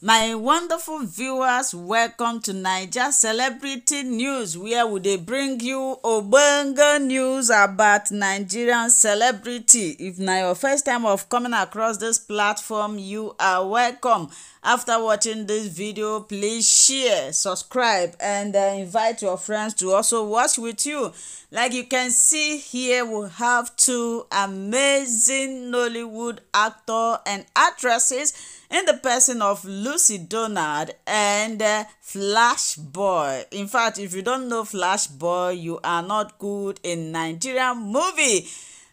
My wonderful viewers, welcome to Naija Celebrity News, where we they bring you ogbonge news about Nigerian celebrity. If now your first time of coming across this platform, you are welcome. After watching this video, please share, subscribe, and uh, invite your friends to also watch with you. Like you can see here, we have two amazing Nollywood actor and actresses in the person of Lu Lucy Donald and uh, Flash Boy. In fact, if you don't know Flash Boy, you are not good in Nigerian movie.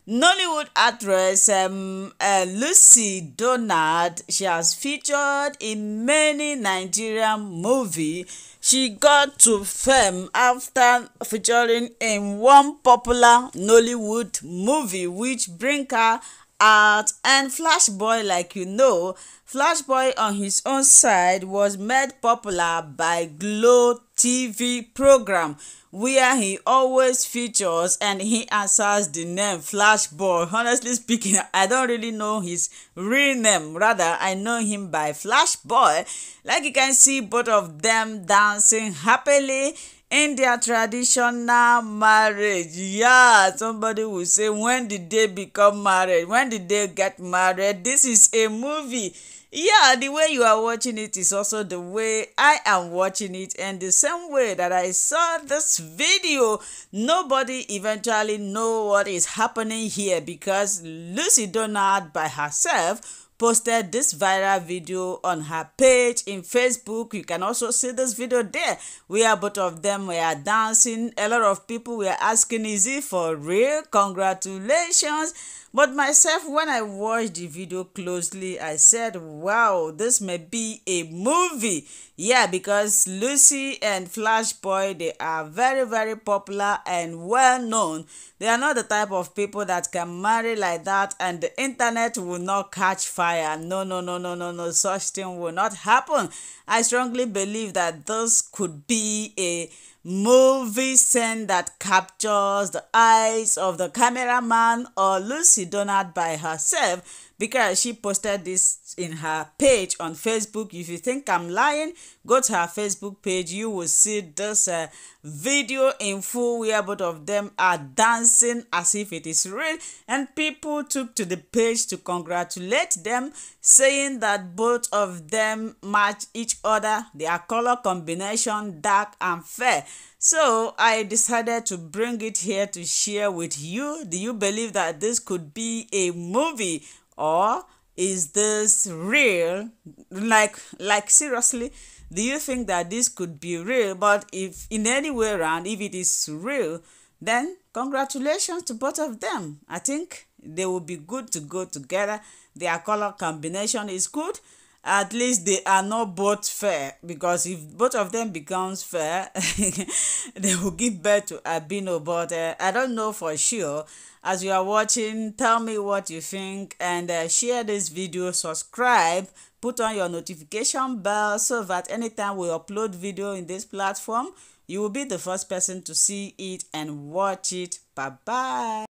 Nollywood actress um, uh, Lucy Donald, she has featured in many Nigerian movies. She got to fame after featuring in one popular Nollywood movie, which bring her out and Flash Boy, like you know, Flash Boy on his own side was made popular by Glow TV program where he always features and he answers the name Flash Boy. Honestly speaking, I don't really know his real name. Rather, I know him by Flash Boy. Like you can see, both of them dancing happily in their traditional marriage yeah somebody will say when did they become married when did they get married this is a movie yeah the way you are watching it is also the way i am watching it and the same way that i saw this video nobody eventually know what is happening here because lucy Donard by herself posted this viral video on her page in Facebook. You can also see this video there We are both of them were dancing. A lot of people were asking, is it for real? Congratulations But myself, when I watched the video closely, I said, wow, this may be a movie. Yeah, because Lucy and Flash Boy, they are very, very popular and well known. They are not the type of people that can marry like that and the internet will not catch fire. No, no, no, no, no, no. Such thing will not happen. I strongly believe that this could be a movie scene that captures the eyes of the cameraman or Lucy Donat by herself because she posted this in her page on Facebook. If you think I'm lying, go to her Facebook page. You will see this uh, video in full where both of them are dancing as if it is real. And people took to the page to congratulate them, saying that both of them match each other. Their color combination, dark and fair. So I decided to bring it here to share with you. Do you believe that this could be a movie? or is this real like like seriously do you think that this could be real but if in any way around if it is real then congratulations to both of them i think they will be good to go together their color combination is good at least they are not both fair because if both of them becomes fair they will give birth to albino but uh, i don't know for sure as you are watching tell me what you think and uh, share this video subscribe put on your notification bell so that anytime we upload video in this platform you will be the first person to see it and watch it bye bye